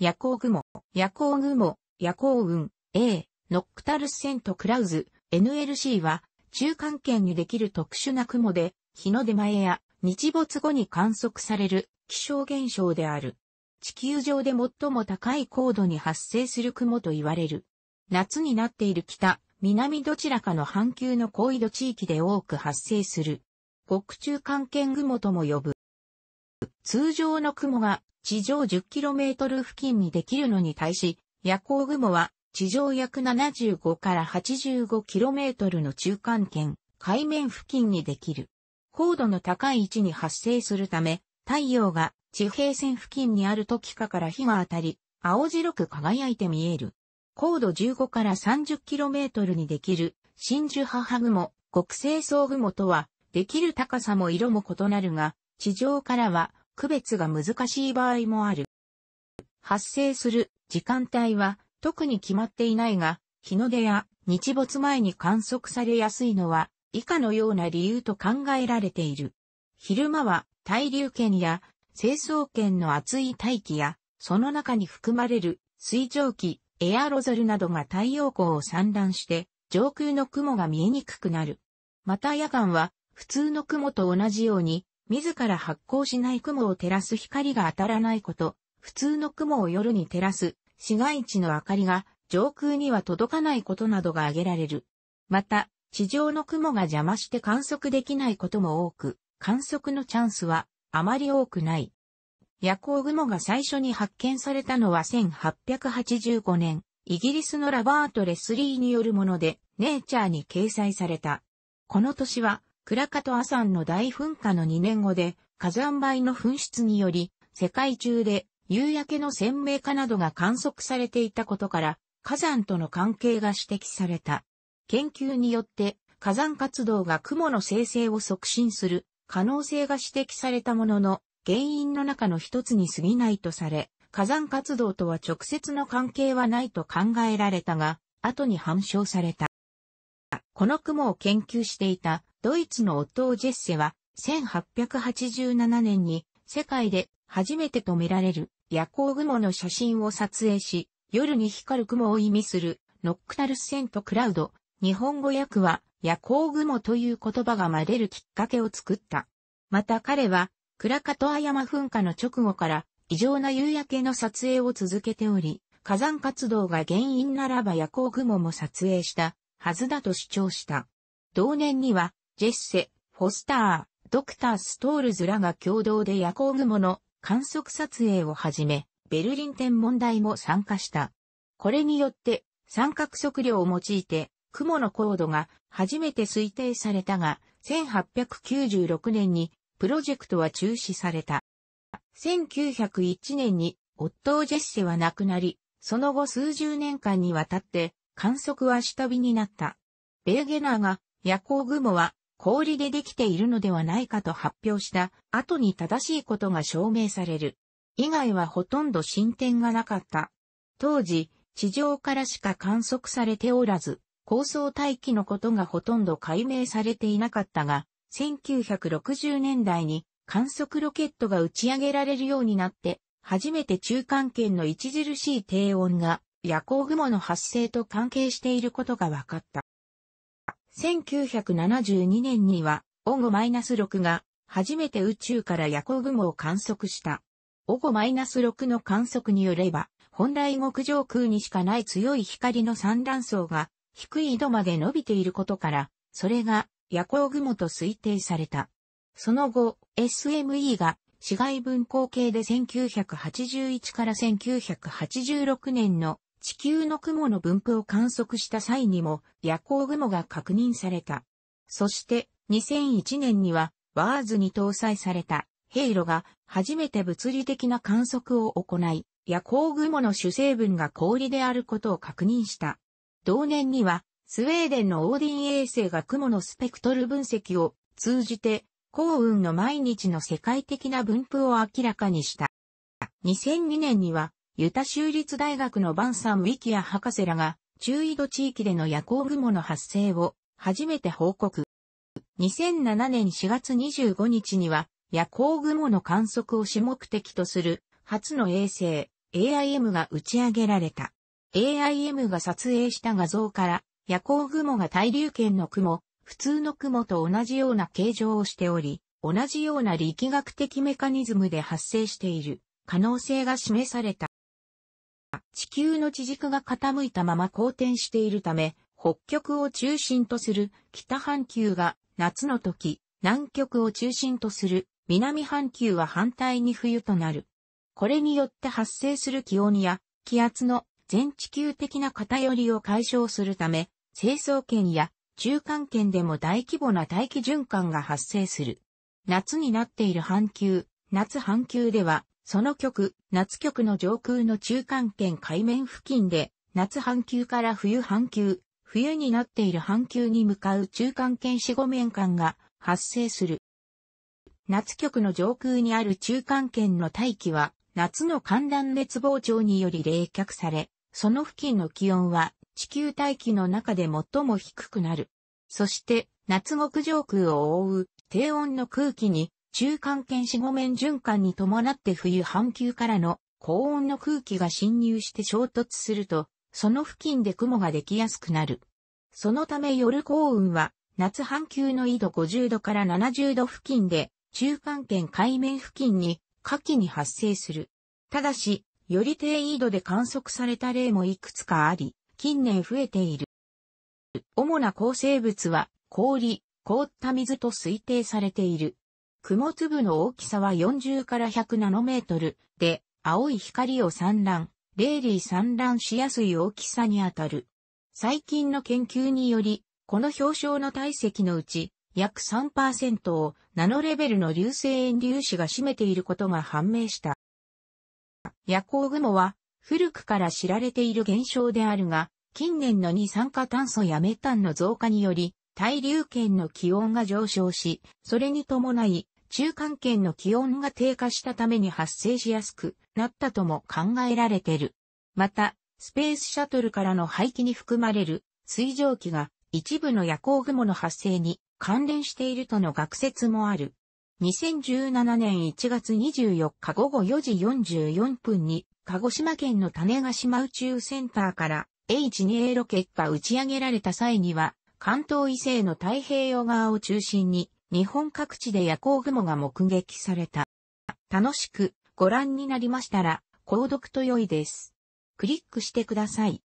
夜行雲、夜行雲、夜行雲、A、ノックタルスセントクラウズ、NLC は、中間圏にできる特殊な雲で、日の出前や日没後に観測される気象現象である。地球上で最も高い高度に発生する雲と言われる。夏になっている北、南どちらかの半球の高緯度地域で多く発生する。極中間圏雲とも呼ぶ。通常の雲が地上 10km 付近にできるのに対し、夜行雲は地上約75から 85km の中間圏、海面付近にできる。高度の高い位置に発生するため、太陽が地平線付近にある時かから日が当たり、青白く輝いて見える。高度15から 30km にできる真珠母雲、極星層雲とは、できる高さも色も異なるが、地上からは区別が難しい場合もある。発生する時間帯は特に決まっていないが、日の出や日没前に観測されやすいのは以下のような理由と考えられている。昼間は対流圏や清掃圏の厚い大気や、その中に含まれる水蒸気、エアロゾルなどが太陽光を散乱して上空の雲が見えにくくなる。また夜間は普通の雲と同じように自ら発光しない雲を照らす光が当たらないこと、普通の雲を夜に照らす市街地の明かりが上空には届かないことなどが挙げられる。また、地上の雲が邪魔して観測できないことも多く、観測のチャンスはあまり多くない。夜行雲が最初に発見されたのは1885年、イギリスのラバート・レスリーによるもので、ネイチャーに掲載された。この年は、クラカトア山の大噴火の2年後で火山灰の噴出により世界中で夕焼けの鮮明化などが観測されていたことから火山との関係が指摘された。研究によって火山活動が雲の生成を促進する可能性が指摘されたものの原因の中の一つに過ぎないとされ火山活動とは直接の関係はないと考えられたが後に反証された。この雲を研究していたドイツのオトー・ジェッセは、1887年に世界で初めてと見られる夜行雲の写真を撮影し、夜に光る雲を意味するノックタルスセントクラウド、日本語訳は夜行雲という言葉が混れるきっかけを作った。また彼は、クラカトア山噴火の直後から異常な夕焼けの撮影を続けており、火山活動が原因ならば夜行雲も撮影したはずだと主張した。同年にはジェッセ、フォスター、ドクター・ストールズらが共同で夜行雲の観測撮影をはじめ、ベルリン天文台も参加した。これによって、三角測量を用いて、雲の高度が初めて推定されたが、1896年にプロジェクトは中止された。1901年にオットー・ジェッセは亡くなり、その後数十年間にわたって観測は下火になった。ベーゲナーが夜行雲は氷でできているのではないかと発表した後に正しいことが証明される。以外はほとんど進展がなかった。当時、地上からしか観測されておらず、高層大気のことがほとんど解明されていなかったが、1960年代に観測ロケットが打ち上げられるようになって、初めて中間圏の著しい低温が夜行雲の発生と関係していることが分かった。1972年には、オゴマイナス -6 が、初めて宇宙から夜行雲を観測した。オゴマイナス -6 の観測によれば、本来極上空にしかない強い光の散乱層が、低い緯度まで伸びていることから、それが、夜行雲と推定された。その後、SME が、市外分光系で1981から1986年の地球の雲の分布を観測した際にも夜行雲が確認された。そして2001年にはワーズに搭載されたヘイロが初めて物理的な観測を行い、夜行雲の主成分が氷であることを確認した。同年にはスウェーデンのオーディン衛星が雲のスペクトル分析を通じて幸運の毎日の世界的な分布を明らかにした。2002年にはユタ州立大学のバンサン・ウィキア博士らが、中緯度地域での夜行雲の発生を初めて報告。2007年4月25日には、夜行雲の観測を主目的とする初の衛星 AIM が打ち上げられた。AIM が撮影した画像から、夜行雲が対流圏の雲、普通の雲と同じような形状をしており、同じような力学的メカニズムで発生している可能性が示された。地球の地軸が傾いたまま好転しているため、北極を中心とする北半球が夏の時、南極を中心とする南半球は反対に冬となる。これによって発生する気温や気圧の全地球的な偏りを解消するため、成層圏や中間圏でも大規模な大気循環が発生する。夏になっている半球、夏半球ではその極、夏極の上空の中間圏海面付近で、夏半球から冬半球、冬になっている半球に向かう中間圏四五面間が発生する。夏極の上空にある中間圏の大気は、夏の寒暖熱膨張により冷却され、その付近の気温は地球大気の中で最も低くなる。そして、夏極上空を覆う低温の空気に中間圏四五面循環に伴って冬半球からの高温の空気が侵入して衝突すると、その付近で雲ができやすくなる。そのため夜高温は、夏半球の緯度50度から70度付近で、中間圏海面付近に、下記に発生する。ただし、より低緯度で観測された例もいくつかあり、近年増えている。主な構成物は、氷、凍った水と推定されている。雲粒の大きさは40から100ナノメートルで、青い光を散乱、レーリー散乱しやすい大きさにあたる。最近の研究により、この表彰の体積のうち、約3%をナノレベルの流星円粒子が占めていることが判明した。夜光雲は古くから知られている現象であるが、近年の二酸化炭素やメタンの増加により、対流圏の気温が上昇し、それに伴い中間圏の気温が低下したために発生しやすくなったとも考えられている。また、スペースシャトルからの排気に含まれる水蒸気が一部の夜行雲の発生に関連しているとの学説もある。2017年1月24日午後4時44分に鹿児島県の種ヶ島宇宙センターから H2A ロケットが打ち上げられた際には関東以西の太平洋側を中心に日本各地で夜行雲が目撃された。楽しくご覧になりましたら、購読と良いです。クリックしてください。